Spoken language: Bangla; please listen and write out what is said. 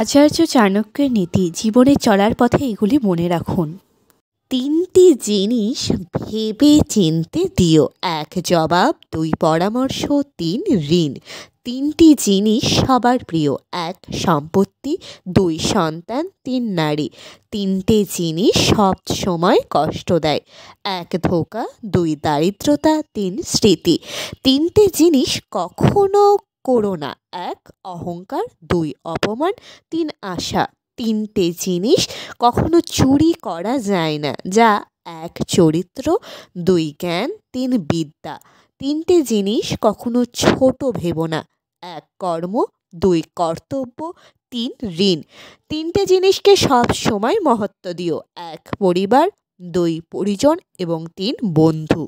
আচার্য চাণক্যের নীতি জীবনে চলার পথে এগুলি মনে রাখুন তিনটি জিনিস ভেবে চিনতে দিও এক জবাব দুই পরামর্শ তিন ঋণ তিনটি জিনিস সবার প্রিয় এক সম্পত্তি দুই সন্তান তিন নারী তিনটে জিনিস সব সময় কষ্ট দেয় এক ধোকা দুই দারিদ্রতা তিন স্মৃতি তিনটে জিনিস কখনো করো না এক অহংকার দুই অপমান তিন আশা তিনটে জিনিস কখনো চুরি করা যায় না যা এক চরিত্র দুই জ্ঞান তিন বিদ্যা তিনটে জিনিস কখনো ছোট ভেব না এক কর্ম দুই কর্তব্য তিন ঋণ তিনটে জিনিসকে সব সময় মহত্ব দিও এক পরিবার দুই পরিজন এবং তিন বন্ধু